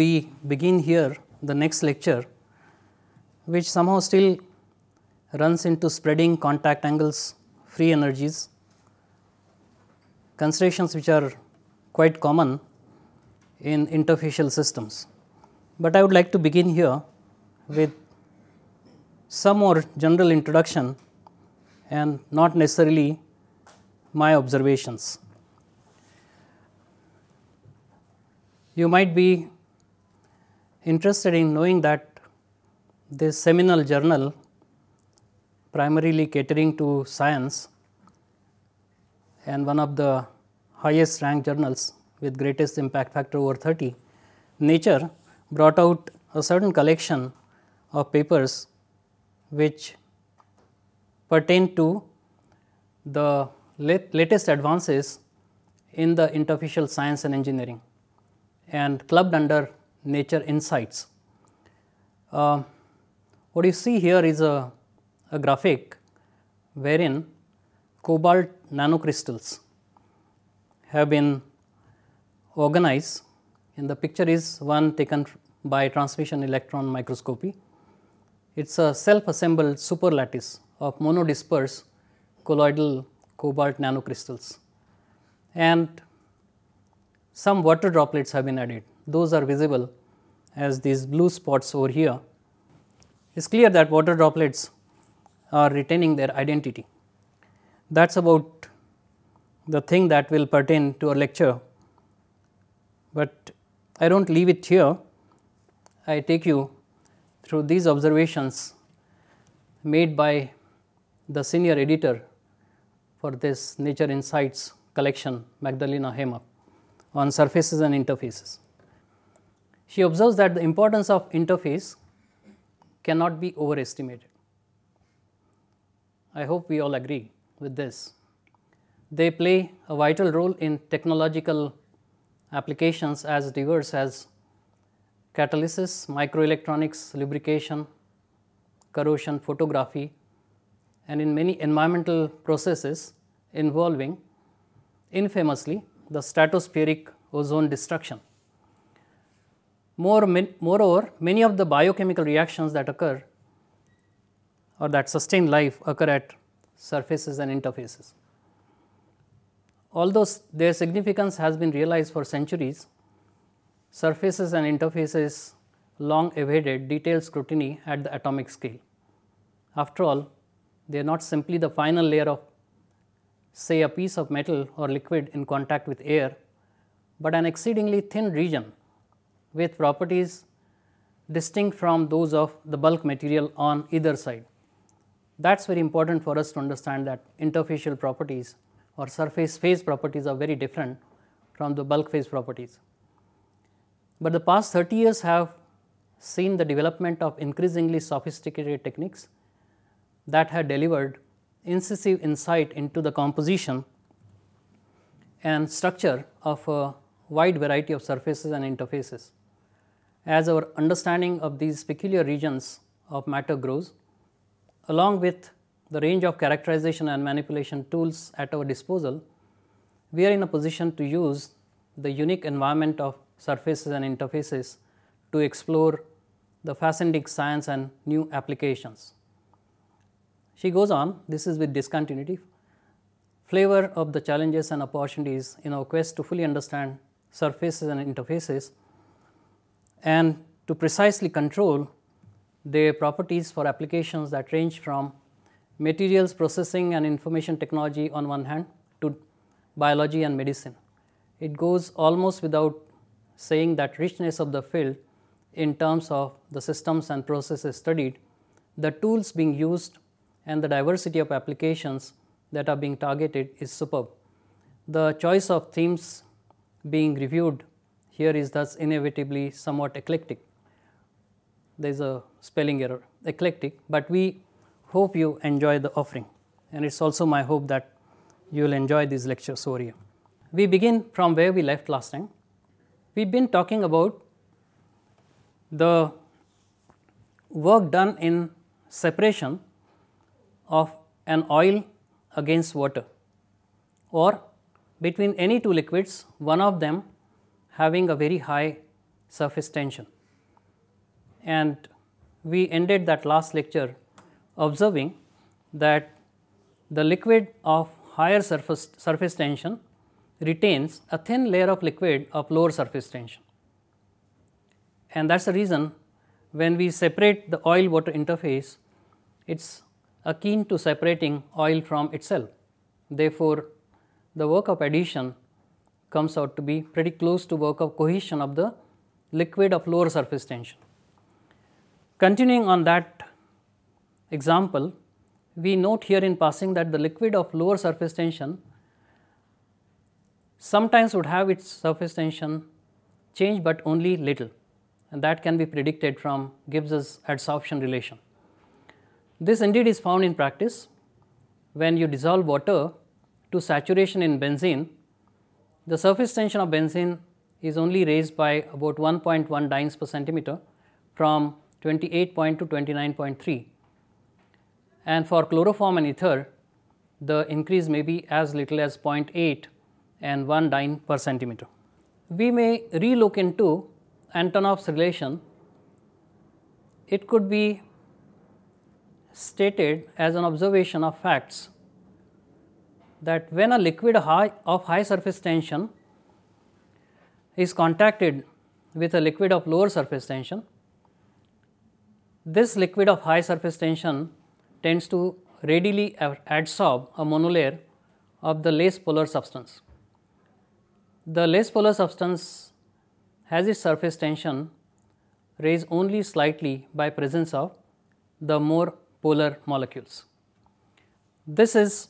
we begin here the next lecture which somehow still runs into spreading contact angles, free energies, considerations which are quite common in interfacial systems. But I would like to begin here with some more general introduction and not necessarily my observations. You might be interested in knowing that this seminal journal primarily catering to science and one of the highest ranked journals with greatest impact factor over 30, Nature brought out a certain collection of papers which pertain to the latest advances in the interfacial science and engineering and clubbed under nature insights. Uh, what you see here is a, a graphic wherein cobalt nanocrystals have been organized and the picture is one taken by transmission electron microscopy. It is a self assembled superlattice of monodisperse colloidal cobalt nanocrystals and some water droplets have been added those are visible as these blue spots over here, it is clear that water droplets are retaining their identity. That is about the thing that will pertain to our lecture, but I do not leave it here. I take you through these observations made by the senior editor for this Nature Insights collection Magdalena Hema on surfaces and interfaces. She observes that the importance of interface cannot be overestimated. I hope we all agree with this. They play a vital role in technological applications as diverse as catalysis, microelectronics, lubrication, corrosion photography and in many environmental processes involving infamously the stratospheric ozone destruction. More, moreover, many of the biochemical reactions that occur or that sustain life occur at surfaces and interfaces. Although their significance has been realized for centuries, surfaces and interfaces long evaded detailed scrutiny at the atomic scale. After all, they are not simply the final layer of say a piece of metal or liquid in contact with air, but an exceedingly thin region with properties distinct from those of the bulk material on either side. That is very important for us to understand that interfacial properties or surface phase properties are very different from the bulk phase properties. But the past 30 years have seen the development of increasingly sophisticated techniques that have delivered incisive insight into the composition and structure of a wide variety of surfaces and interfaces as our understanding of these peculiar regions of matter grows, along with the range of characterization and manipulation tools at our disposal, we are in a position to use the unique environment of surfaces and interfaces to explore the fascinating science and new applications. She goes on, this is with discontinuity, flavor of the challenges and opportunities in our quest to fully understand surfaces and interfaces and to precisely control their properties for applications that range from materials processing and information technology on one hand to biology and medicine. It goes almost without saying that richness of the field in terms of the systems and processes studied, the tools being used and the diversity of applications that are being targeted is superb. The choice of themes being reviewed here is thus inevitably somewhat eclectic. There is a spelling error, eclectic, but we hope you enjoy the offering and it is also my hope that you will enjoy these lectures over here. We begin from where we left last time. We have been talking about the work done in separation of an oil against water or between any two liquids, one of them having a very high surface tension. And we ended that last lecture observing that the liquid of higher surface, surface tension retains a thin layer of liquid of lower surface tension. And that is the reason when we separate the oil water interface, it is akin to separating oil from itself. Therefore, the work of addition comes out to be pretty close to work of cohesion of the liquid of lower surface tension. Continuing on that example, we note here in passing that the liquid of lower surface tension sometimes would have its surface tension change, but only little and that can be predicted from Gibbs's adsorption relation. This indeed is found in practice when you dissolve water to saturation in benzene the surface tension of benzene is only raised by about 1.1 dynes per centimeter from 28.0 to 29.3 and for chloroform and ether the increase may be as little as 0.8 and 1 dyne per centimeter. We may relook into Antonov's relation. It could be stated as an observation of facts that when a liquid high of high surface tension is contacted with a liquid of lower surface tension, this liquid of high surface tension tends to readily adsorb a monolayer of the less polar substance. The less polar substance has its surface tension raised only slightly by presence of the more polar molecules. This is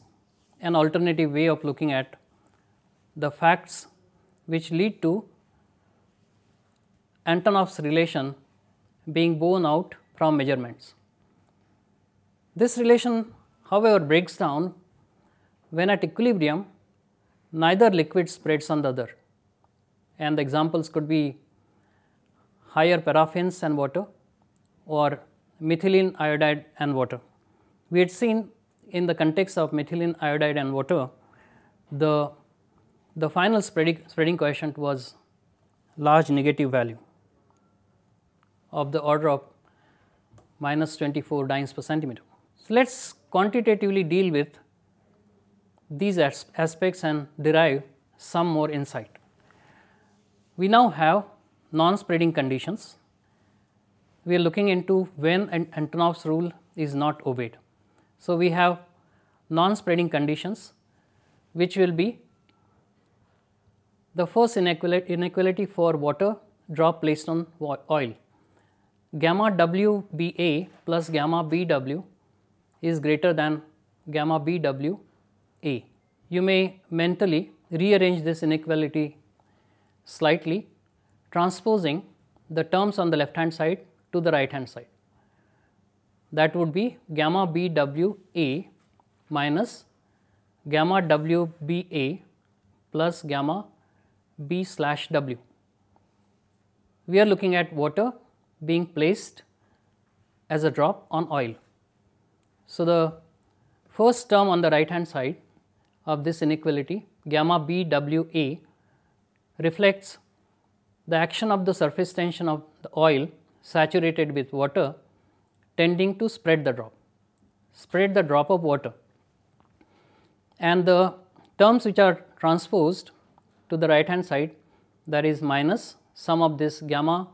an alternative way of looking at the facts which lead to Antonov's relation being borne out from measurements. This relation however breaks down when at equilibrium neither liquid spreads on the other and the examples could be higher paraffins and water or methylene iodide and water. We had seen in the context of methylene iodide and water, the, the final spreading, spreading coefficient was large negative value of the order of minus 24 dynes per centimeter. So, let us quantitatively deal with these as aspects and derive some more insight. We now have non-spreading conditions. We are looking into when an Antonov's rule is not obeyed. So, we have non-spreading conditions which will be the first inequality for water drop placed on oil. Gamma WBA plus gamma BW is greater than gamma BWA. You may mentally rearrange this inequality slightly transposing the terms on the left hand side to the right hand side that would be gamma b w a minus gamma w b a plus gamma b slash w. We are looking at water being placed as a drop on oil. So, the first term on the right hand side of this inequality gamma b w a reflects the action of the surface tension of the oil saturated with water tending to spread the drop, spread the drop of water. And the terms which are transposed to the right hand side that is minus sum of this gamma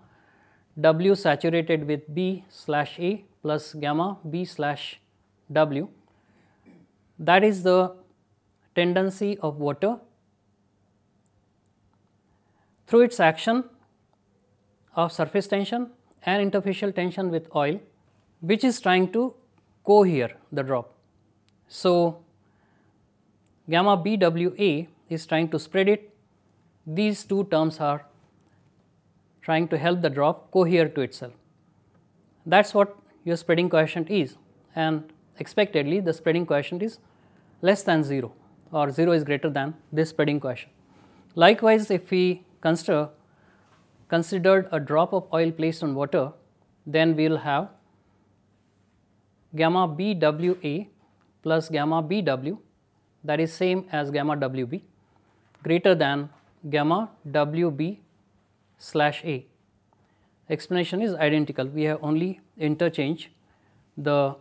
W saturated with B slash A plus gamma B slash W that is the tendency of water through its action of surface tension and interfacial tension with oil which is trying to cohere the drop. So, gamma BWA is trying to spread it. These two terms are trying to help the drop cohere to itself. That is what your spreading coefficient is and expectedly the spreading coefficient is less than 0 or 0 is greater than this spreading coefficient. Likewise, if we consider considered a drop of oil placed on water, then we will have gamma BWA plus gamma BW that is same as gamma WB greater than gamma WB slash A. Explanation is identical, we have only interchange the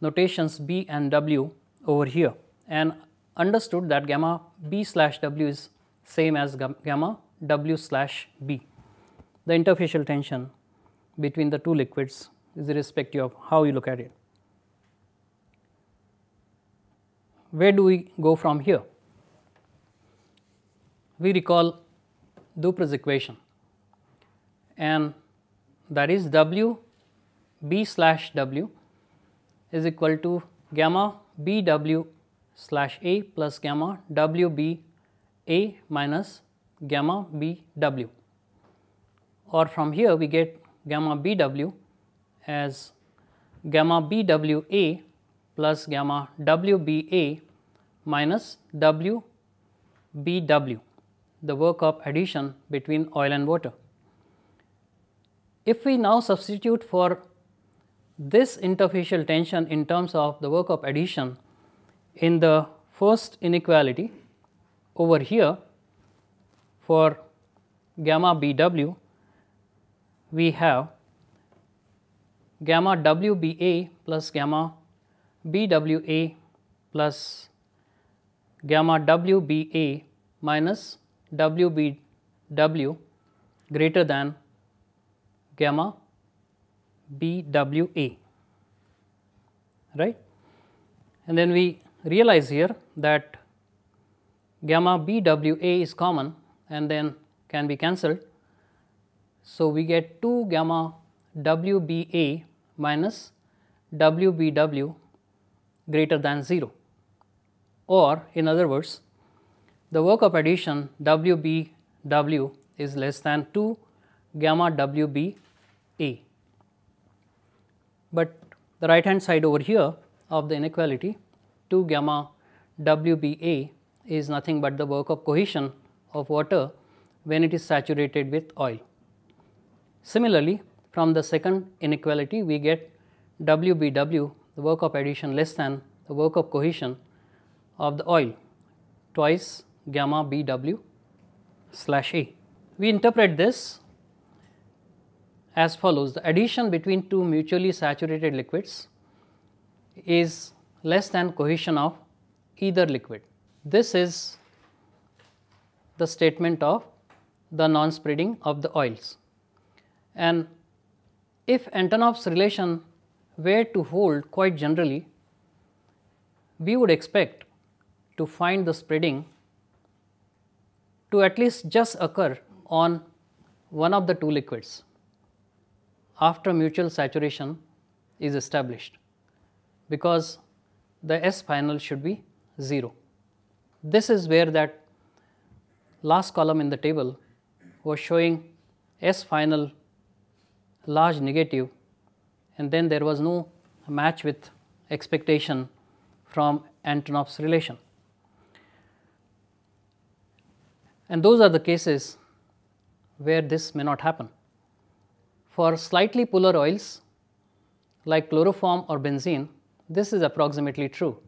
notations B and W over here and understood that gamma B slash W is same as gamma W slash B, the interfacial tension between the two liquids is irrespective of how you look at it. Where do we go from here? We recall Dupre's equation and that is W B slash W is equal to gamma B W slash A plus gamma W B A minus gamma B W or from here we get gamma B W as gamma BWA plus gamma WBA minus WBW, the work of addition between oil and water. If we now substitute for this interfacial tension in terms of the work of addition in the first inequality over here for gamma BW, we have gamma WBA plus gamma BWA plus gamma WBA minus WBW greater than gamma BWA, right. And then we realize here that gamma BWA is common and then can be cancelled. So, we get 2 gamma WBA minus WBW greater than 0 or in other words the work of addition WBW is less than 2 gamma WBA. But the right hand side over here of the inequality 2 gamma WBA is nothing but the work of cohesion of water when it is saturated with oil. Similarly, from the second inequality, we get WBW, the work of addition less than the work of cohesion of the oil, twice gamma BW slash A. We interpret this as follows, the addition between two mutually saturated liquids is less than cohesion of either liquid. This is the statement of the non-spreading of the oils and if Antonov's relation were to hold quite generally, we would expect to find the spreading to at least just occur on one of the two liquids after mutual saturation is established because the S final should be 0. This is where that last column in the table was showing S final large negative and then there was no match with expectation from Antonov's relation. And those are the cases where this may not happen. For slightly polar oils like chloroform or benzene, this is approximately true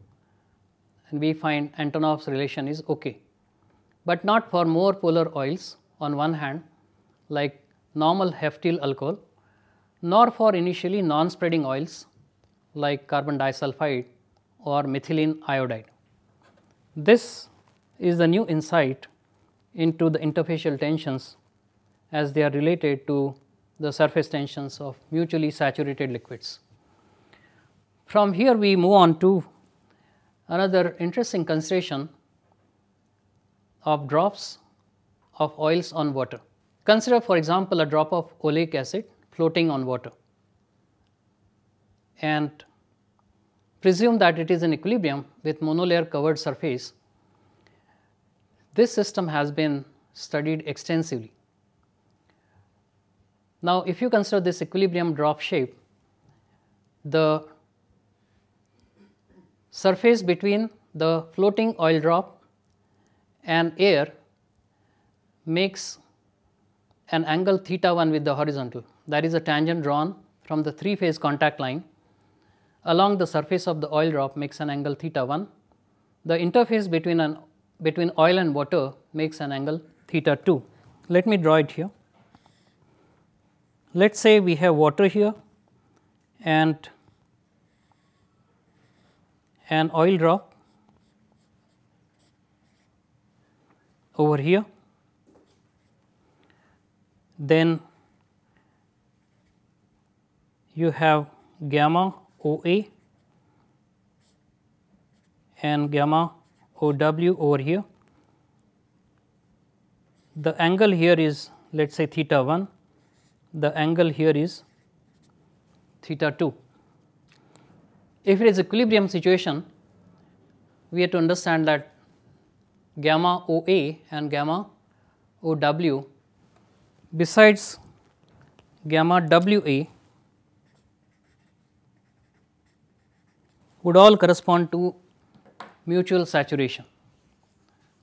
and we find Antonov's relation is okay, but not for more polar oils on one hand like normal heftyl alcohol nor for initially non-spreading oils like carbon disulfide or methylene iodide. This is the new insight into the interfacial tensions as they are related to the surface tensions of mutually saturated liquids. From here we move on to another interesting consideration of drops of oils on water. Consider for example a drop of oleic acid floating on water and presume that it is in equilibrium with monolayer covered surface. This system has been studied extensively. Now, if you consider this equilibrium drop shape, the surface between the floating oil drop and air makes an angle theta 1 with the horizontal that is a tangent drawn from the three phase contact line along the surface of the oil drop makes an angle theta 1. The interface between an between oil and water makes an angle theta 2. Let me draw it here. Let us say we have water here and an oil drop over here. Then you have gamma OA and gamma OW over here. The angle here is let us say theta 1, the angle here is theta 2. If it is equilibrium situation, we have to understand that gamma OA and gamma OW besides gamma WA would all correspond to mutual saturation,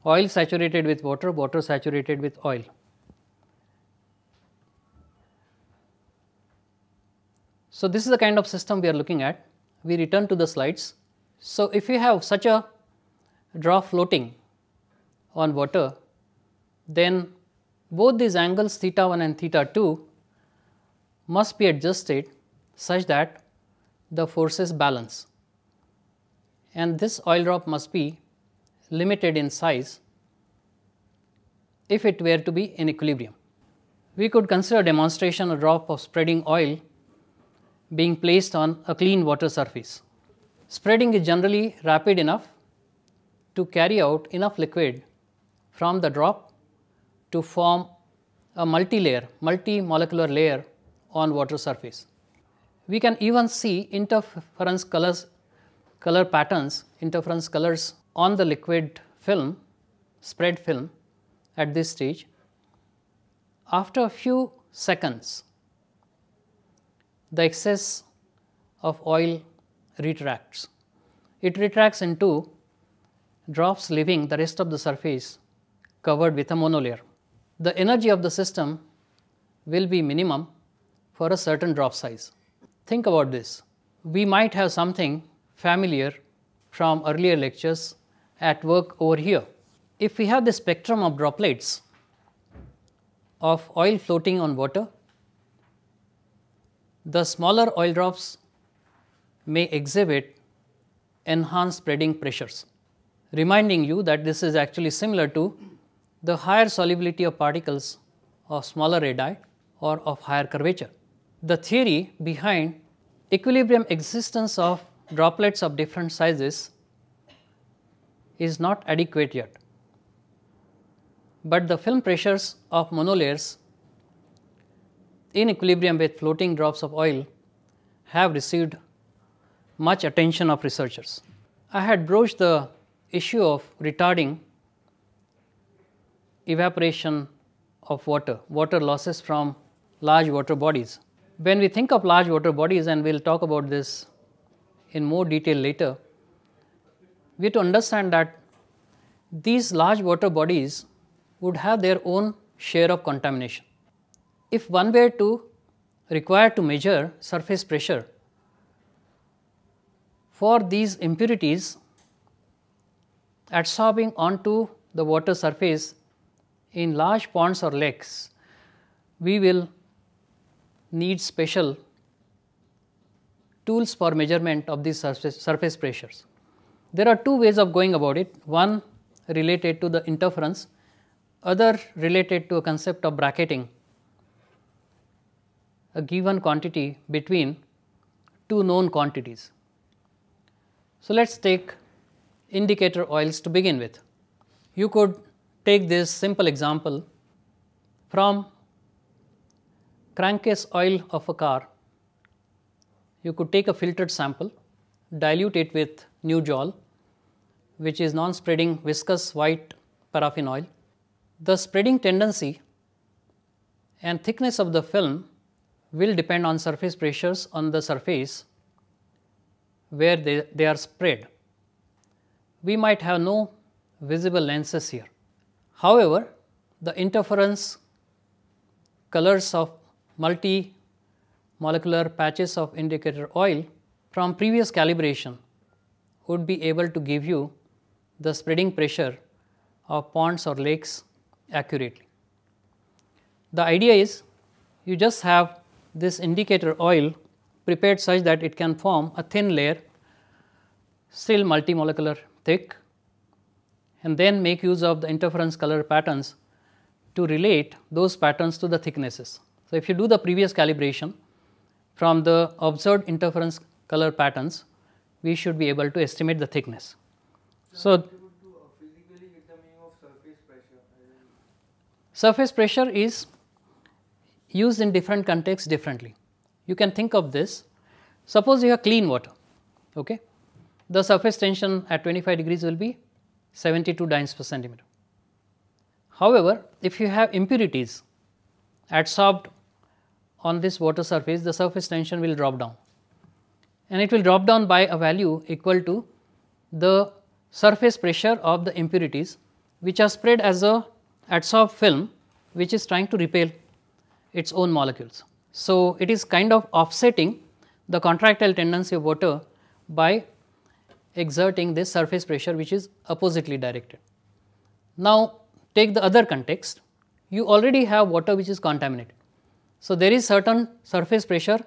oil saturated with water, water saturated with oil. So, this is the kind of system we are looking at. We return to the slides. So, if you have such a draw floating on water, then both these angles theta 1 and theta 2 must be adjusted such that the forces balance and this oil drop must be limited in size if it were to be in equilibrium. We could consider demonstration a drop of spreading oil being placed on a clean water surface. Spreading is generally rapid enough to carry out enough liquid from the drop to form a multi-layer, multi-molecular layer on water surface. We can even see interference colors color patterns, interference colors on the liquid film, spread film at this stage. After a few seconds, the excess of oil retracts. It retracts into drops leaving the rest of the surface covered with a monolayer. The energy of the system will be minimum for a certain drop size. Think about this. We might have something familiar from earlier lectures at work over here. If we have the spectrum of droplets of oil floating on water, the smaller oil drops may exhibit enhanced spreading pressures, reminding you that this is actually similar to the higher solubility of particles of smaller radii or of higher curvature. The theory behind equilibrium existence of droplets of different sizes is not adequate yet. But the film pressures of monolayers in equilibrium with floating drops of oil have received much attention of researchers. I had broached the issue of retarding evaporation of water, water losses from large water bodies. When we think of large water bodies and we will talk about this in more detail later, we have to understand that these large water bodies would have their own share of contamination. If one were to require to measure surface pressure for these impurities adsorbing onto the water surface in large ponds or lakes, we will need special tools for measurement of these surface, surface pressures. There are two ways of going about it, one related to the interference, other related to a concept of bracketing a given quantity between two known quantities. So, let us take indicator oils to begin with. You could take this simple example from crankcase oil of a car you could take a filtered sample, dilute it with Nujol, which is non-spreading viscous white paraffin oil. The spreading tendency and thickness of the film will depend on surface pressures on the surface where they, they are spread. We might have no visible lenses here. However, the interference colors of multi molecular patches of indicator oil from previous calibration would be able to give you the spreading pressure of ponds or lakes accurately. The idea is you just have this indicator oil prepared such that it can form a thin layer still multimolecular thick and then make use of the interference color patterns to relate those patterns to the thicknesses. So, if you do the previous calibration from the observed interference color patterns, we should be able to estimate the thickness. So, surface, pressure. surface pressure is used in different contexts differently. You can think of this. Suppose you have clean water, okay? the surface tension at 25 degrees will be 72 dynes per centimeter. However, if you have impurities adsorbed on this water surface, the surface tension will drop down and it will drop down by a value equal to the surface pressure of the impurities which are spread as a adsorbed film which is trying to repel its own molecules. So, it is kind of offsetting the contractile tendency of water by exerting this surface pressure which is oppositely directed. Now, take the other context, you already have water which is contaminated. So, there is certain surface pressure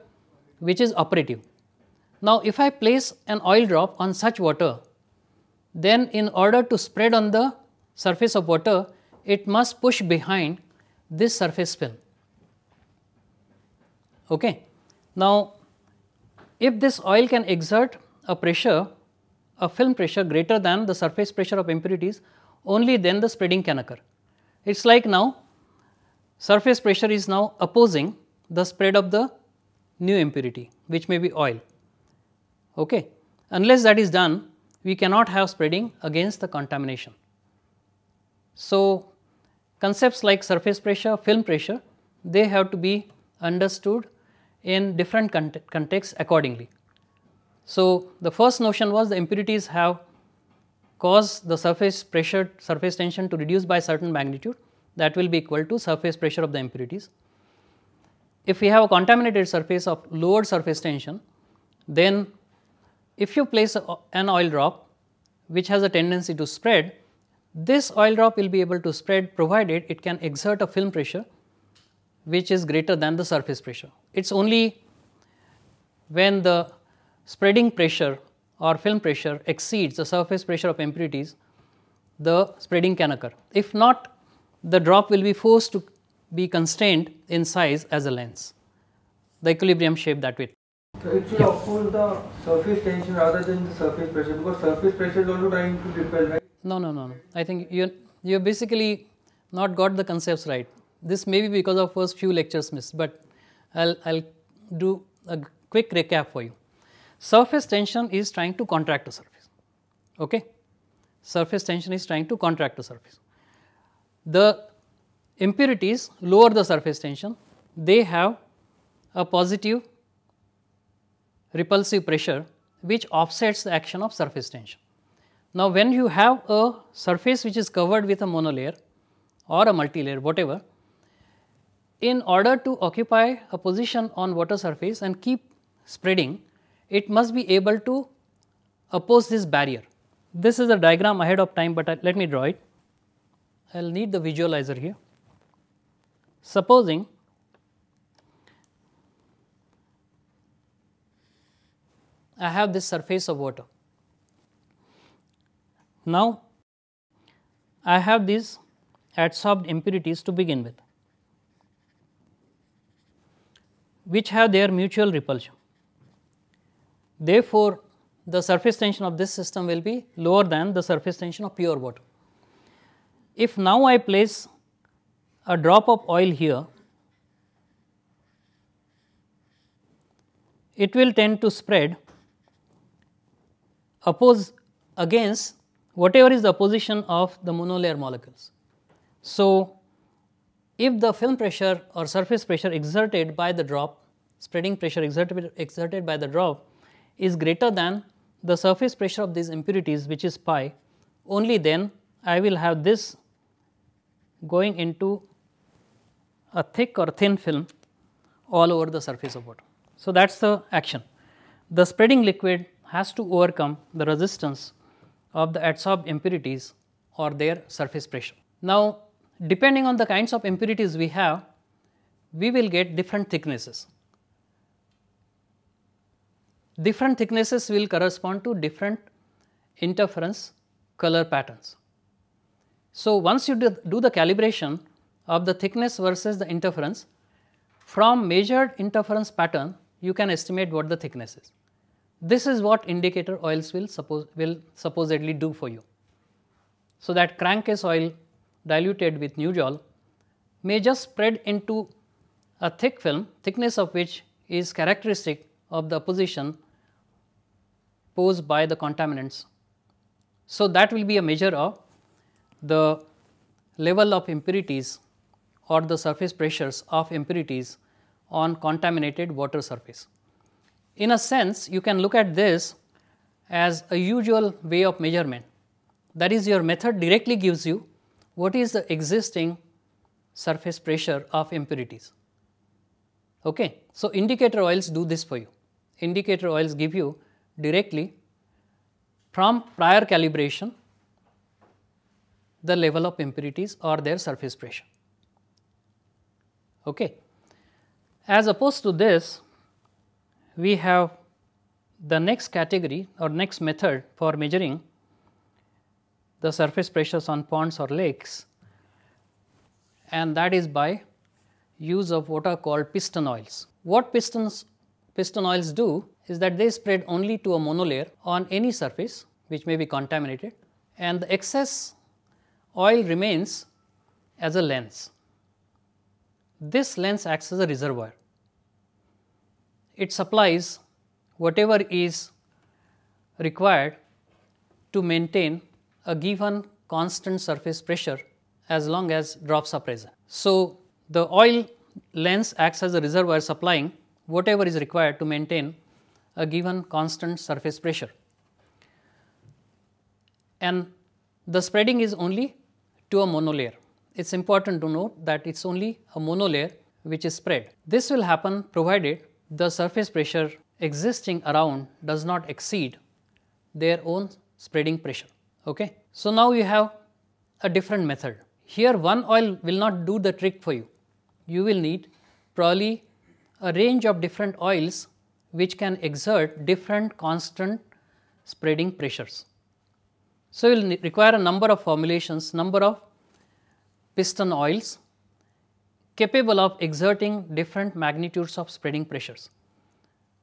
which is operative. Now, if I place an oil drop on such water, then in order to spread on the surface of water, it must push behind this surface film. Okay. Now, if this oil can exert a pressure, a film pressure greater than the surface pressure of impurities, only then the spreading can occur. It is like now Surface pressure is now opposing the spread of the new impurity which may be oil. Okay. Unless that is done, we cannot have spreading against the contamination. So, concepts like surface pressure, film pressure, they have to be understood in different cont contexts accordingly. So, the first notion was the impurities have caused the surface pressure, surface tension to reduce by certain magnitude that will be equal to surface pressure of the impurities. If we have a contaminated surface of lower surface tension, then if you place a, an oil drop which has a tendency to spread, this oil drop will be able to spread provided it can exert a film pressure which is greater than the surface pressure. It is only when the spreading pressure or film pressure exceeds the surface pressure of impurities, the spreading can occur. If not, the drop will be forced to be constrained in size as a lens, the equilibrium shape that we so it should yeah. oppose the surface tension rather than the surface pressure because surface pressure is also trying to repel, right? No, no, no, no. I think you you basically not got the concepts right. This may be because of first few lectures missed, but I'll I'll do a quick recap for you. Surface tension is trying to contract a surface. Okay, surface tension is trying to contract a surface the impurities lower the surface tension, they have a positive repulsive pressure which offsets the action of surface tension. Now, when you have a surface which is covered with a monolayer or a multilayer whatever, in order to occupy a position on water surface and keep spreading, it must be able to oppose this barrier. This is a diagram ahead of time, but I, let me draw it. I will need the visualizer here. Supposing I have this surface of water. Now, I have these adsorbed impurities to begin with, which have their mutual repulsion. Therefore, the surface tension of this system will be lower than the surface tension of pure water. If now I place a drop of oil here, it will tend to spread oppose against whatever is the position of the monolayer molecules. So, if the film pressure or surface pressure exerted by the drop, spreading pressure exerted, exerted by the drop is greater than the surface pressure of these impurities which is pi, only then I will have this going into a thick or thin film all over the surface of water. So, that is the action. The spreading liquid has to overcome the resistance of the adsorbed impurities or their surface pressure. Now, depending on the kinds of impurities we have, we will get different thicknesses. Different thicknesses will correspond to different interference color patterns. So, once you do, the calibration of the thickness versus the interference, from measured interference pattern you can estimate what the thickness is. This is what indicator oils will, suppose, will supposedly do for you. So, that crankcase oil diluted with nujol may just spread into a thick film thickness of which is characteristic of the position posed by the contaminants. So, that will be a measure of the level of impurities or the surface pressures of impurities on contaminated water surface. In a sense, you can look at this as a usual way of measurement. That is, your method directly gives you what is the existing surface pressure of impurities. Okay. So, indicator oils do this for you. Indicator oils give you directly from prior calibration the level of impurities or their surface pressure. Okay. As opposed to this, we have the next category or next method for measuring the surface pressures on ponds or lakes and that is by use of what are called piston oils. What pistons piston oils do is that they spread only to a monolayer on any surface which may be contaminated and the excess oil remains as a lens. This lens acts as a reservoir. It supplies whatever is required to maintain a given constant surface pressure as long as drops are present. So, the oil lens acts as a reservoir supplying whatever is required to maintain a given constant surface pressure and the spreading is only to a monolayer. It's important to note that it's only a monolayer which is spread. This will happen provided the surface pressure existing around does not exceed their own spreading pressure. Okay? So now you have a different method. Here one oil will not do the trick for you. You will need probably a range of different oils which can exert different constant spreading pressures. So, you will require a number of formulations, number of piston oils capable of exerting different magnitudes of spreading pressures.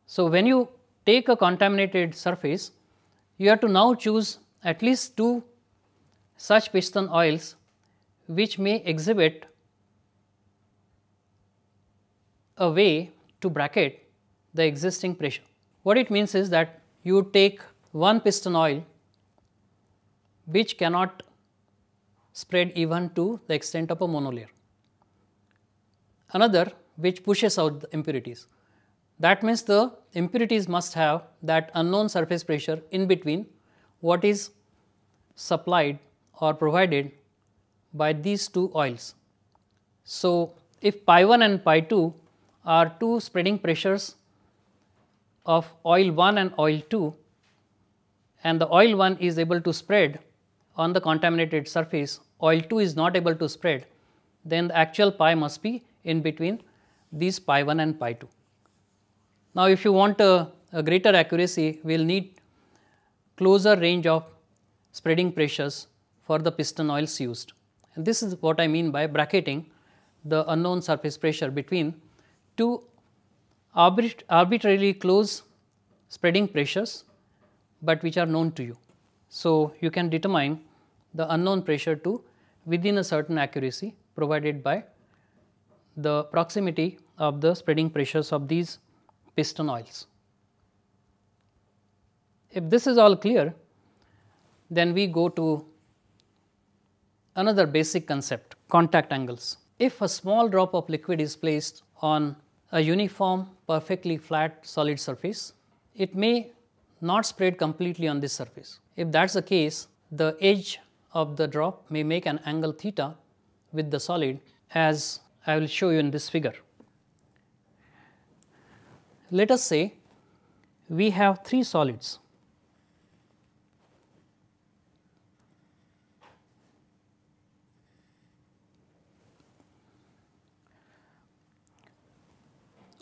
So, when you take a contaminated surface, you have to now choose at least two such piston oils which may exhibit a way to bracket the existing pressure. What it means is that you take one piston oil which cannot spread even to the extent of a monolayer. Another which pushes out the impurities. That means the impurities must have that unknown surface pressure in between what is supplied or provided by these two oils. So, if pi 1 and pi 2 are two spreading pressures of oil 1 and oil 2 and the oil 1 is able to spread on the contaminated surface oil 2 is not able to spread, then the actual pi must be in between these pi 1 and pi 2. Now, if you want a, a greater accuracy, we will need closer range of spreading pressures for the piston oils used. And this is what I mean by bracketing the unknown surface pressure between two arbit arbitrarily close spreading pressures, but which are known to you. So, you can determine the unknown pressure to within a certain accuracy provided by the proximity of the spreading pressures of these piston oils. If this is all clear, then we go to another basic concept contact angles. If a small drop of liquid is placed on a uniform perfectly flat solid surface, it may not spread completely on this surface. If that is the case, the edge of the drop may make an angle theta with the solid as I will show you in this figure. Let us say we have three solids.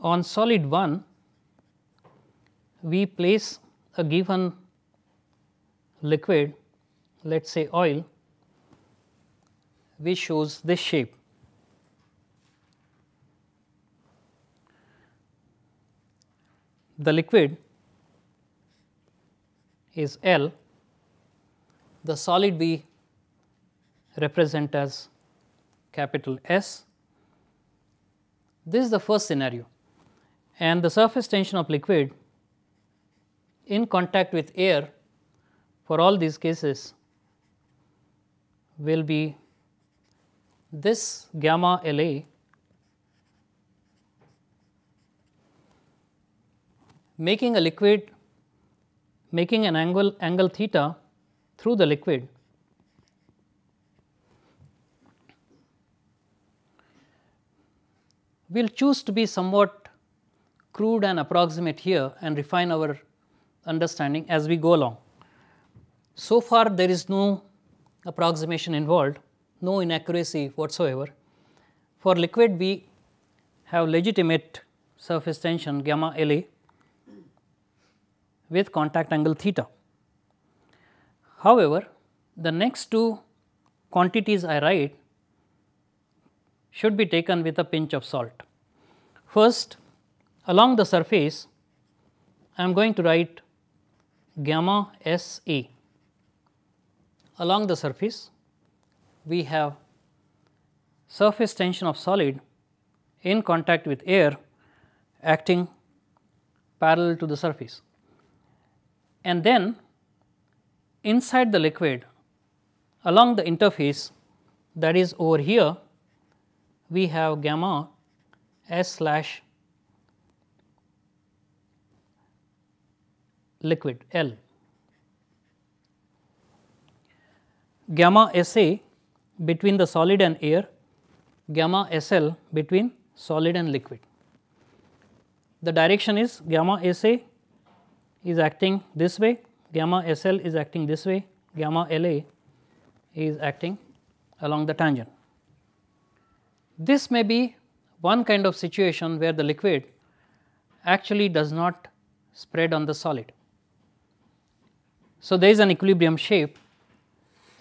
On solid 1, we place a given liquid let us say oil which shows this shape. The liquid is L, the solid we represent as capital S. This is the first scenario and the surface tension of liquid in contact with air for all these cases will be this gamma LA making a liquid making an angle angle theta through the liquid we will choose to be somewhat crude and approximate here and refine our understanding as we go along. So far there is no approximation involved, no inaccuracy whatsoever. For liquid, we have legitimate surface tension gamma LA with contact angle theta. However, the next two quantities I write should be taken with a pinch of salt. First, along the surface, I am going to write gamma S A along the surface we have surface tension of solid in contact with air acting parallel to the surface. And then inside the liquid along the interface that is over here we have gamma S slash liquid L. gamma S A between the solid and air, gamma S L between solid and liquid. The direction is gamma S A is acting this way, gamma S L is acting this way, gamma L A is acting along the tangent. This may be one kind of situation where the liquid actually does not spread on the solid. So, there is an equilibrium shape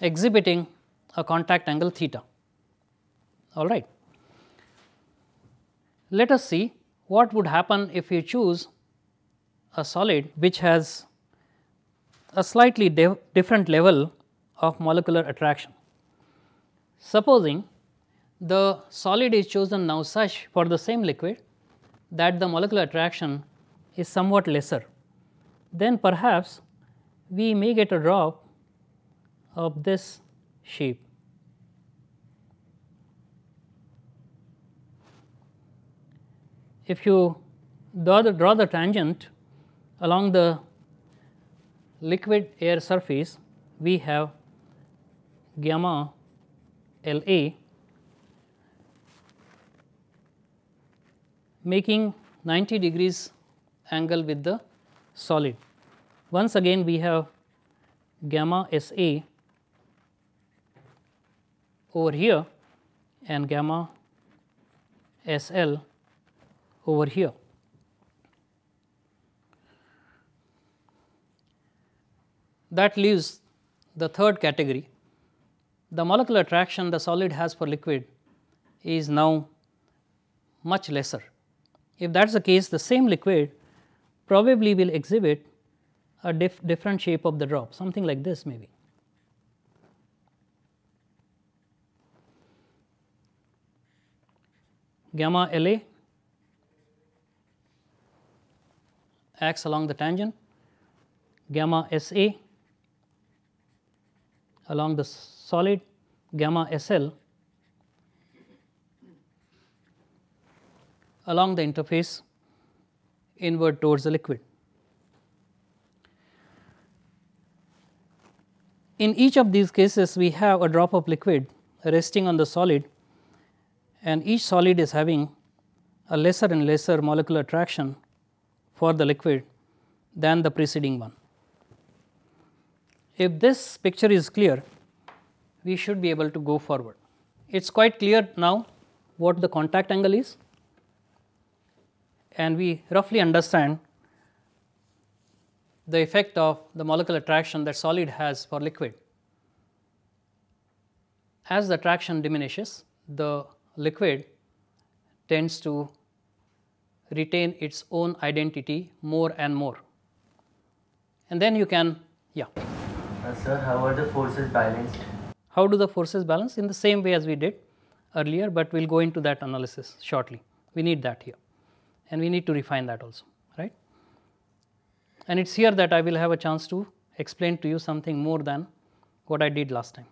exhibiting a contact angle theta all right. Let us see what would happen if you choose a solid which has a slightly different level of molecular attraction. Supposing the solid is chosen now such for the same liquid that the molecular attraction is somewhat lesser, then perhaps we may get a drop of this sheep. If you draw the, draw the tangent along the liquid air surface, we have gamma L A making 90 degrees angle with the solid. Once again we have gamma S A over here and gamma SL over here. That leaves the third category. The molecular attraction the solid has for liquid is now much lesser. If that is the case, the same liquid probably will exhibit a dif different shape of the drop, something like this maybe. gamma L A acts along the tangent, gamma S A along the solid, gamma S L along the interface inward towards the liquid. In each of these cases, we have a drop of liquid resting on the solid and each solid is having a lesser and lesser molecular attraction for the liquid than the preceding one. If this picture is clear, we should be able to go forward. It is quite clear now what the contact angle is and we roughly understand the effect of the molecular attraction that solid has for liquid. As the attraction diminishes, the liquid tends to retain its own identity more and more. And then you can, yeah. Uh, sir, how are the forces balanced? How do the forces balance? In the same way as we did earlier, but we will go into that analysis shortly. We need that here and we need to refine that also, right. And it is here that I will have a chance to explain to you something more than what I did last time.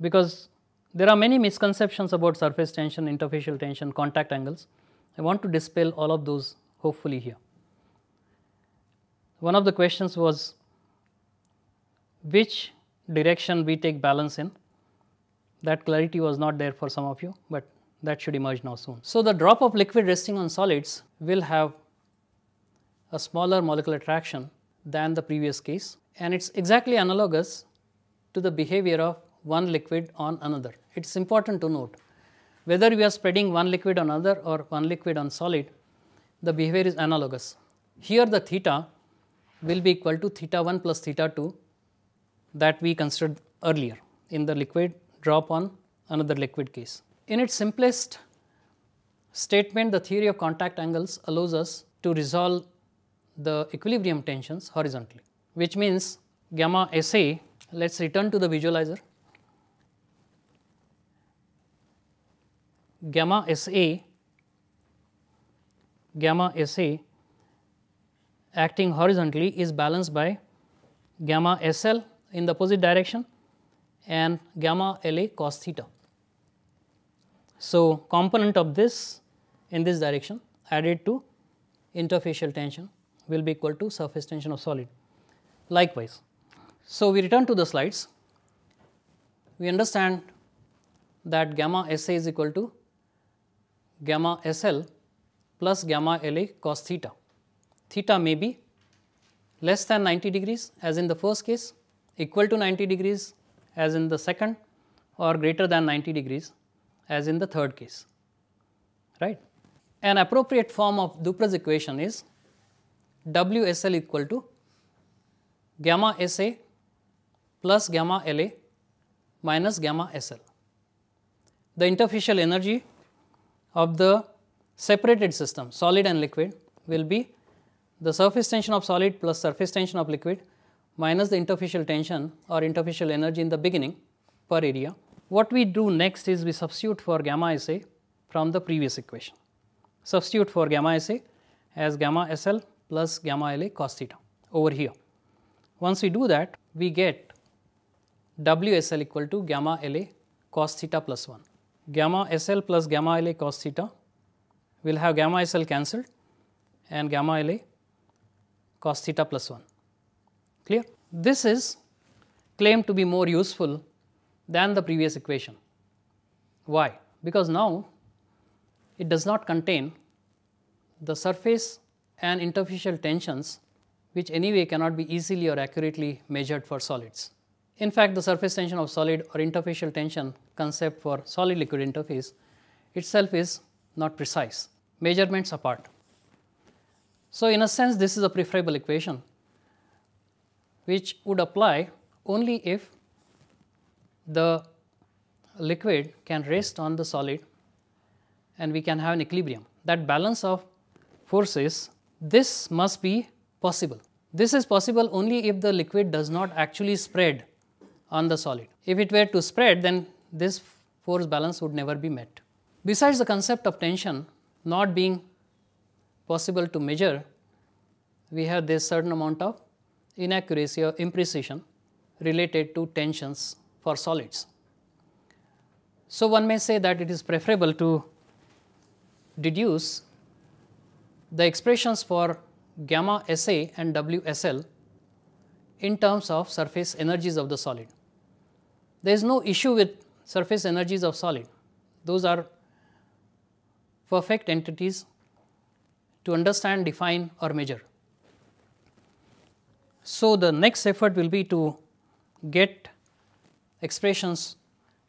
Because there are many misconceptions about surface tension, interfacial tension, contact angles. I want to dispel all of those hopefully here. One of the questions was which direction we take balance in. That clarity was not there for some of you, but that should emerge now soon. So, the drop of liquid resting on solids will have a smaller molecular attraction than the previous case and it is exactly analogous to the behavior of one liquid on another. It is important to note whether we are spreading one liquid on another or one liquid on solid, the behavior is analogous. Here the theta will be equal to theta 1 plus theta 2 that we considered earlier in the liquid drop on another liquid case. In its simplest statement, the theory of contact angles allows us to resolve the equilibrium tensions horizontally, which means gamma SA, let us return to the visualizer gamma SA, gamma SA acting horizontally is balanced by gamma SL in the opposite direction and gamma LA cos theta. So, component of this in this direction added to interfacial tension will be equal to surface tension of solid likewise. So, we return to the slides we understand that gamma SA is equal to gamma SL plus gamma LA cos theta. Theta may be less than 90 degrees as in the first case, equal to 90 degrees as in the second or greater than 90 degrees as in the third case, right. An appropriate form of Dupre's equation is WSL equal to gamma SA plus gamma LA minus gamma SL. The interfacial energy of the separated system solid and liquid will be the surface tension of solid plus surface tension of liquid minus the interfacial tension or interfacial energy in the beginning per area. What we do next is we substitute for gamma SA from the previous equation. Substitute for gamma SA as gamma SL plus gamma LA cos theta over here. Once we do that, we get WSL equal to gamma LA cos theta plus 1 gamma SL plus gamma LA cos theta. We will have gamma SL cancelled and gamma LA cos theta plus 1. Clear? This is claimed to be more useful than the previous equation. Why? Because now it does not contain the surface and interfacial tensions which anyway cannot be easily or accurately measured for solids. In fact, the surface tension of solid or interfacial tension concept for solid liquid interface itself is not precise, measurements apart. So, in a sense this is a preferable equation which would apply only if the liquid can rest on the solid and we can have an equilibrium that balance of forces this must be possible. This is possible only if the liquid does not actually spread on the solid. If it were to spread then this force balance would never be met. Besides the concept of tension not being possible to measure, we have this certain amount of inaccuracy or imprecision related to tensions for solids. So, one may say that it is preferable to deduce the expressions for gamma SA and WSL in terms of surface energies of the solid. There is no issue with surface energies of solid. Those are perfect entities to understand, define or measure. So, the next effort will be to get expressions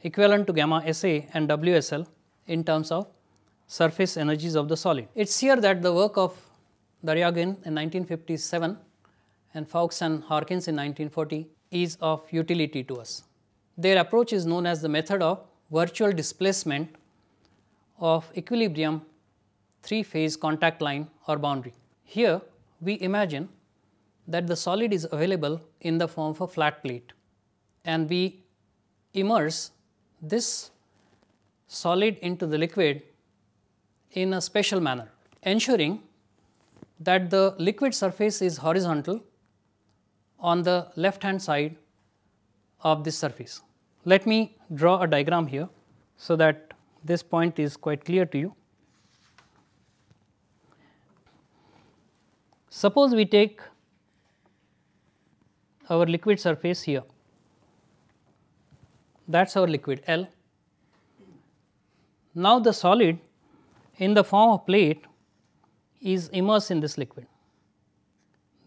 equivalent to gamma SA and WSL in terms of surface energies of the solid. It is here that the work of Daryagin in 1957 and Fawkes and Harkins in 1940 is of utility to us. Their approach is known as the method of virtual displacement of equilibrium three phase contact line or boundary. Here we imagine that the solid is available in the form of a flat plate and we immerse this solid into the liquid in a special manner ensuring that the liquid surface is horizontal on the left hand side of this surface. Let me draw a diagram here so that this point is quite clear to you. Suppose we take our liquid surface here, that is our liquid L. Now, the solid in the form of plate is immersed in this liquid.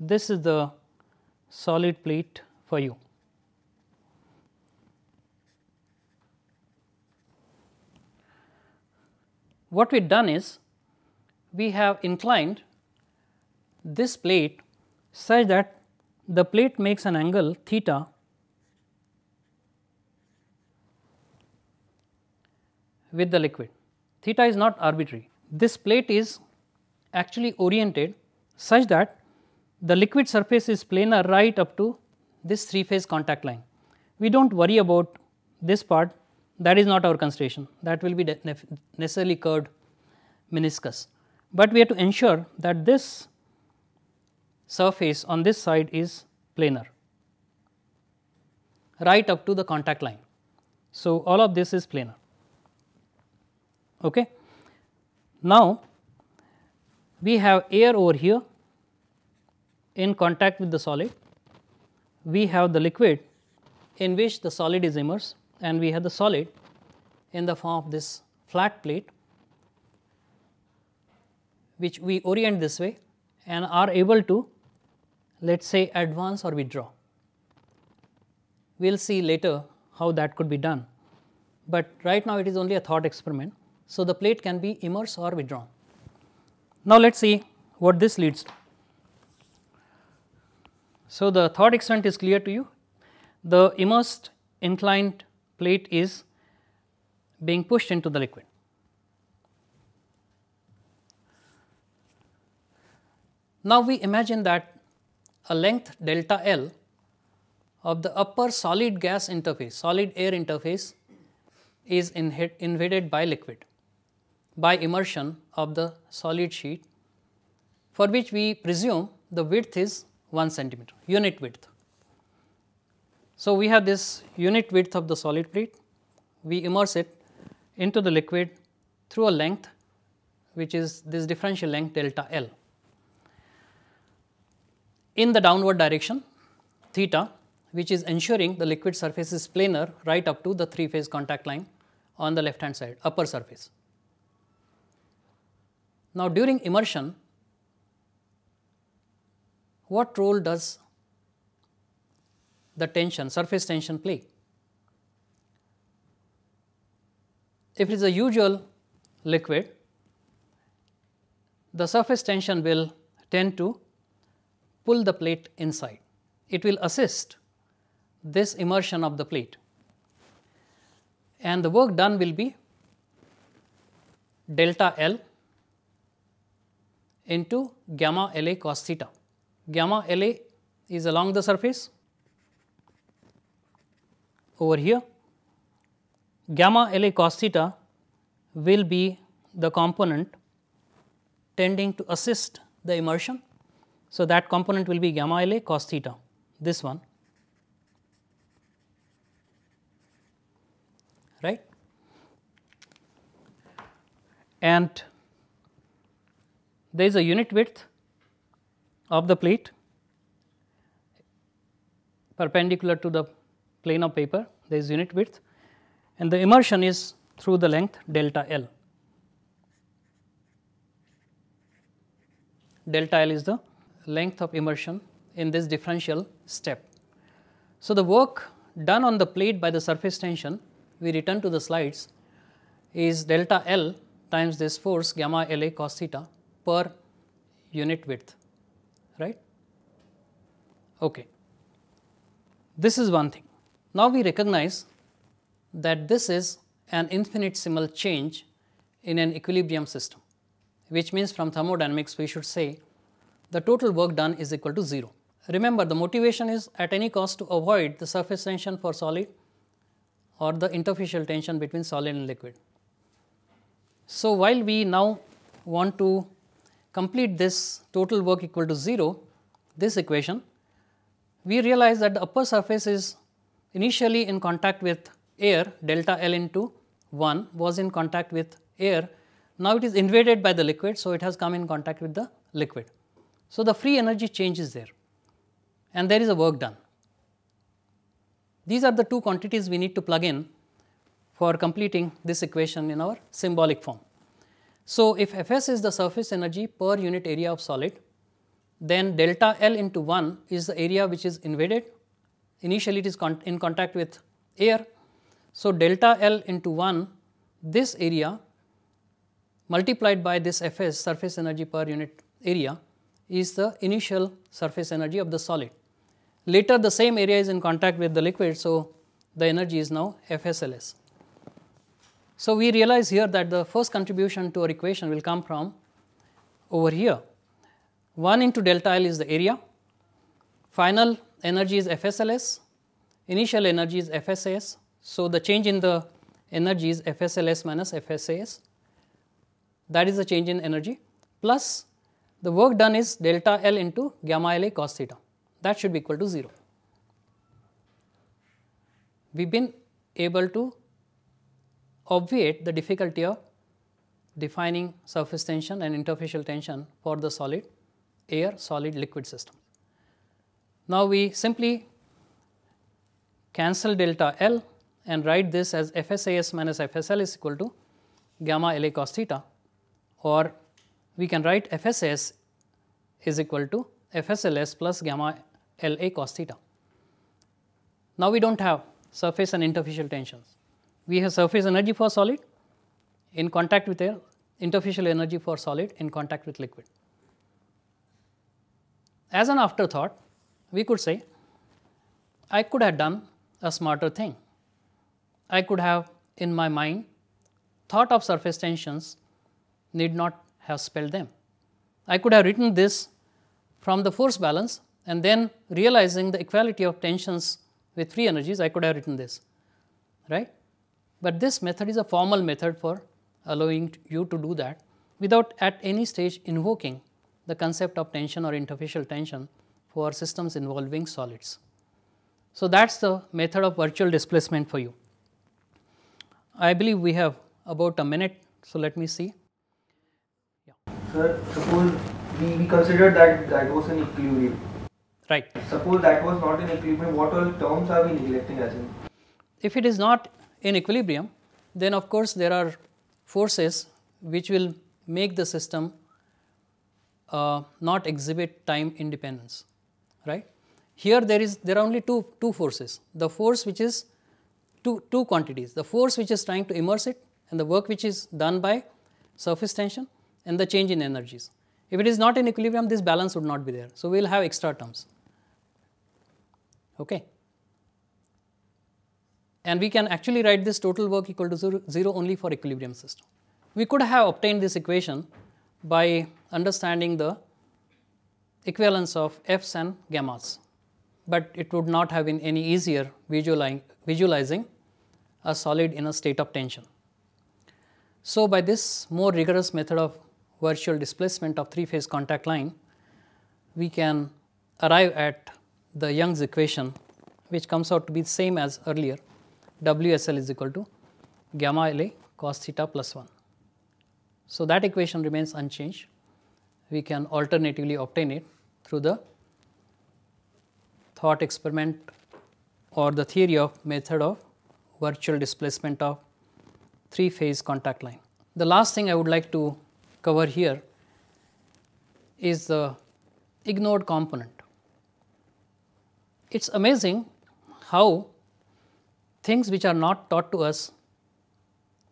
This is the solid plate for you. What we have done is we have inclined this plate such that the plate makes an angle theta with the liquid. Theta is not arbitrary. This plate is actually oriented such that the liquid surface is planar right up to this three phase contact line. We do not worry about this part that is not our consideration that will be necessarily curved meniscus. But we have to ensure that this surface on this side is planar right up to the contact line. So, all of this is planar. Okay. Now, we have air over here in contact with the solid, we have the liquid in which the solid is immersed and we have the solid in the form of this flat plate which we orient this way and are able to let us say advance or withdraw. We will see later how that could be done, but right now it is only a thought experiment. So, the plate can be immersed or withdrawn. Now, let us see what this leads to. So, the thought experiment is clear to you. The immersed inclined plate is being pushed into the liquid. Now, we imagine that a length delta L of the upper solid gas interface, solid air interface is invaded by liquid by immersion of the solid sheet for which we presume the width is 1 centimeter, unit width. So, we have this unit width of the solid plate, we immerse it into the liquid through a length which is this differential length delta L. In the downward direction theta which is ensuring the liquid surface is planar right up to the three phase contact line on the left hand side upper surface. Now, during immersion what role does the tension, surface tension play. If it is a usual liquid, the surface tension will tend to pull the plate inside. It will assist this immersion of the plate and the work done will be delta L into gamma L A cos theta. Gamma L A is along the surface over here. Gamma L A cos theta will be the component tending to assist the immersion. So, that component will be gamma L A cos theta this one right and there is a unit width of the plate perpendicular to the plane of paper there is unit width and the immersion is through the length delta L. Delta L is the length of immersion in this differential step. So, the work done on the plate by the surface tension we return to the slides is delta L times this force gamma L A cos theta per unit width right. Okay. This is one thing. Now we recognize that this is an infinitesimal change in an equilibrium system, which means from thermodynamics we should say the total work done is equal to 0. Remember the motivation is at any cost to avoid the surface tension for solid or the interfacial tension between solid and liquid. So, while we now want to complete this total work equal to 0, this equation, we realize that the upper surface is Initially in contact with air delta L into 1 was in contact with air. Now, it is invaded by the liquid. So, it has come in contact with the liquid. So, the free energy change is there and there is a work done. These are the two quantities we need to plug in for completing this equation in our symbolic form. So, if Fs is the surface energy per unit area of solid, then delta L into 1 is the area which is invaded initially it is con in contact with air. So, delta L into 1 this area multiplied by this F s surface energy per unit area is the initial surface energy of the solid. Later the same area is in contact with the liquid. So, the energy is now FSLS. So, we realize here that the first contribution to our equation will come from over here. 1 into delta L is the area, final energy is FSLS, initial energy is FSAS. So, the change in the energy is FSLS minus FSAS. That is the change in energy plus the work done is delta L into gamma LA cos theta. That should be equal to 0. We have been able to obviate the difficulty of defining surface tension and interfacial tension for the solid air solid liquid system. Now, we simply cancel delta L and write this as FSAS minus FSL is equal to gamma L A cos theta or we can write FSS is equal to FSLS plus gamma L A cos theta. Now, we do not have surface and interfacial tensions. We have surface energy for solid in contact with air, interfacial energy for solid in contact with liquid. As an afterthought, we could say I could have done a smarter thing. I could have in my mind thought of surface tensions, need not have spelled them. I could have written this from the force balance and then realizing the equality of tensions with free energies, I could have written this, right. But this method is a formal method for allowing you to do that without at any stage invoking the concept of tension or interfacial tension for systems involving solids. So, that is the method of virtual displacement for you. I believe we have about a minute. So, let me see. Yeah. Sir, suppose we, we considered that that was an equilibrium. Right. Suppose that was not in equilibrium, what all terms are we neglecting as in? If it is not in equilibrium, then of course there are forces which will make the system uh, not exhibit time independence right. Here there is there are only two, two forces, the force which is two, two quantities, the force which is trying to immerse it and the work which is done by surface tension and the change in energies. If it is not in equilibrium, this balance would not be there. So, we will have extra terms. Okay. And we can actually write this total work equal to 0, zero only for equilibrium system. We could have obtained this equation by understanding the equivalence of f's and gammas, but it would not have been any easier visualizing a solid in a state of tension. So, by this more rigorous method of virtual displacement of three phase contact line, we can arrive at the Young's equation which comes out to be same as earlier WSL is equal to gamma L A cos theta plus 1. So, that equation remains unchanged. We can alternatively obtain it through the thought experiment or the theory of method of virtual displacement of three phase contact line. The last thing I would like to cover here is the ignored component. It is amazing how things which are not taught to us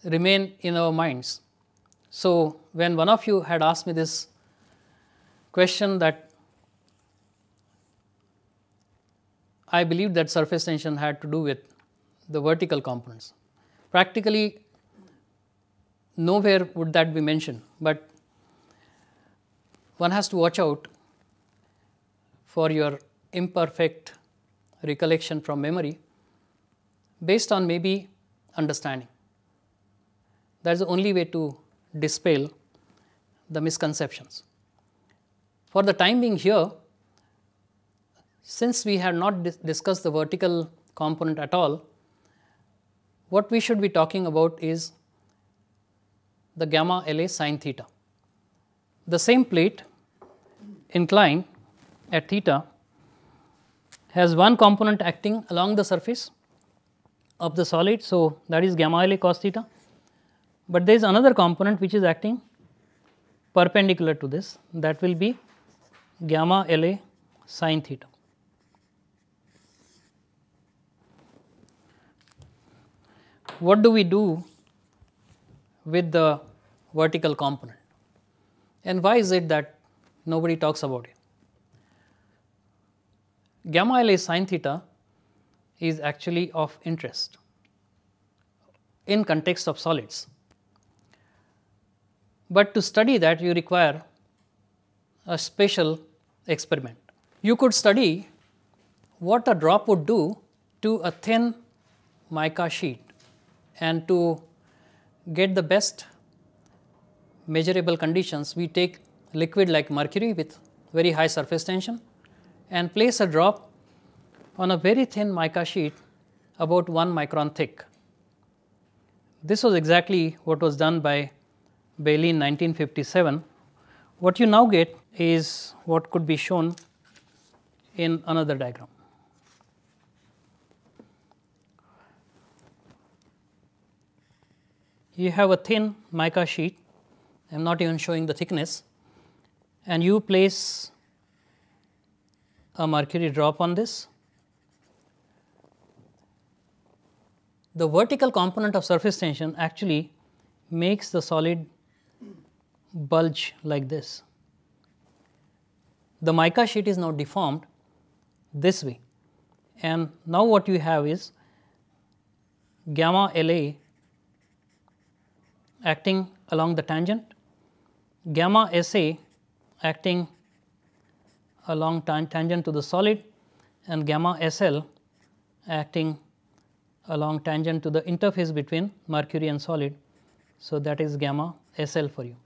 remain in our minds. So, when one of you had asked me this question that I believe that surface tension had to do with the vertical components. Practically nowhere would that be mentioned, but one has to watch out for your imperfect recollection from memory based on maybe understanding. That is the only way to dispel the misconceptions. For the time being here, since we have not dis discussed the vertical component at all, what we should be talking about is the gamma LA sine theta. The same plate inclined at theta has one component acting along the surface of the solid. So, that is gamma LA cos theta, but there is another component which is acting perpendicular to this that will be gamma LA sine theta. what do we do with the vertical component and why is it that nobody talks about it? Gamma L sin theta is actually of interest in context of solids. But to study that you require a special experiment. You could study what a drop would do to a thin mica sheet and to get the best measurable conditions we take liquid like mercury with very high surface tension and place a drop on a very thin mica sheet about 1 micron thick. This was exactly what was done by Bailey in 1957. What you now get is what could be shown in another diagram. you have a thin mica sheet, I am not even showing the thickness and you place a mercury drop on this. The vertical component of surface tension actually makes the solid bulge like this. The mica sheet is now deformed this way and now what you have is gamma L A acting along the tangent, gamma SA acting along tan tangent to the solid and gamma SL acting along tangent to the interface between mercury and solid. So, that is gamma SL for you.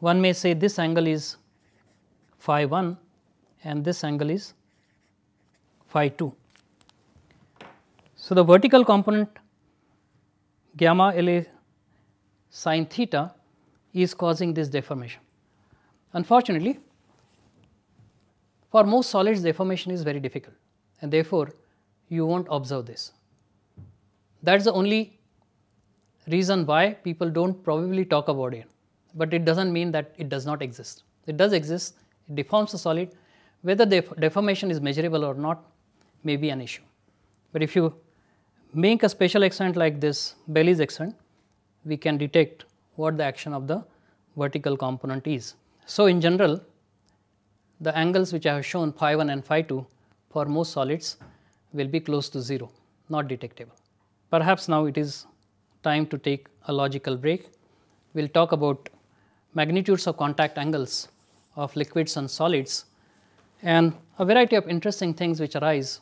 One may say this angle is phi 1 and this angle is phi 2. So, the vertical component gamma la sine theta is causing this deformation. Unfortunately, for most solids deformation is very difficult and therefore, you will not observe this. That is the only reason why people do not probably talk about it, but it does not mean that it does not exist. It does exist, it deforms the solid whether the deformation is measurable or not may be an issue. But if you make a special extent like this Belly's extent, we can detect what the action of the vertical component is. So, in general the angles which I have shown phi 1 and phi 2 for most solids will be close to 0 not detectable. Perhaps now it is time to take a logical break. We will talk about magnitudes of contact angles of liquids and solids and a variety of interesting things which arise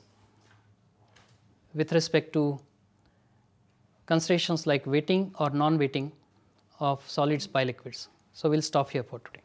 with respect to considerations like wetting or non wetting of solids by liquids. So, we will stop here for today.